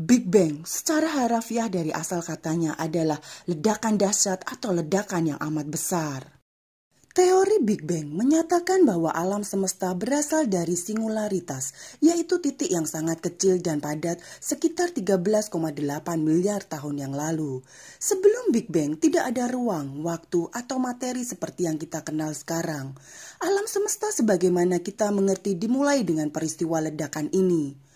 Big Bang secara harafiah dari asal katanya adalah ledakan dahsyat atau ledakan yang amat besar. Teori Big Bang menyatakan bahwa alam semesta berasal dari singularitas, yaitu titik yang sangat kecil dan padat sekitar 13,8 miliar tahun yang lalu. Sebelum Big Bang tidak ada ruang, waktu, atau materi seperti yang kita kenal sekarang. Alam semesta sebagaimana kita mengerti dimulai dengan peristiwa ledakan ini.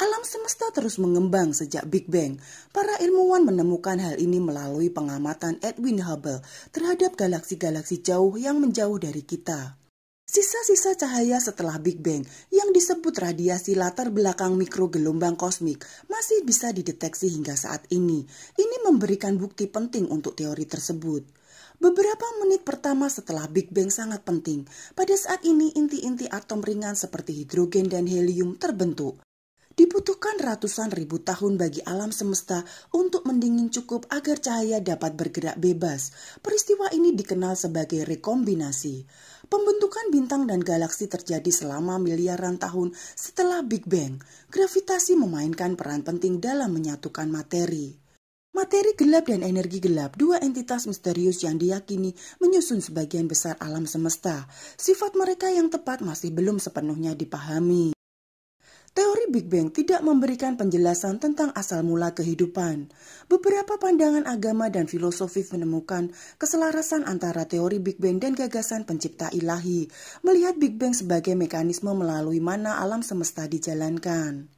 Alam semesta terus mengembang sejak Big Bang. Para ilmuwan menemukan hal ini melalui pengamatan Edwin Hubble terhadap galaksi-galaksi jauh yang menjauh dari kita. Sisa-sisa cahaya setelah Big Bang yang disebut radiasi latar belakang mikrogelombang kosmik masih bisa dideteksi hingga saat ini. Ini memberikan bukti penting untuk teori tersebut. Beberapa menit pertama setelah Big Bang sangat penting. Pada saat ini inti-inti atom ringan seperti hidrogen dan helium terbentuk. Dibutuhkan ratusan ribu tahun bagi alam semesta untuk mendingin cukup agar cahaya dapat bergerak bebas. Peristiwa ini dikenal sebagai rekombinasi. Pembentukan bintang dan galaksi terjadi selama miliaran tahun setelah Big Bang. Gravitasi memainkan peran penting dalam menyatukan materi. Materi gelap dan energi gelap, dua entitas misterius yang diyakini menyusun sebagian besar alam semesta. Sifat mereka yang tepat masih belum sepenuhnya dipahami. Teori Big Bang tidak memberikan penjelasan tentang asal mula kehidupan. Beberapa pandangan agama dan filosofi menemukan keselarasan antara teori Big Bang dan gagasan pencipta ilahi, melihat Big Bang sebagai mekanisme melalui mana alam semesta dijalankan.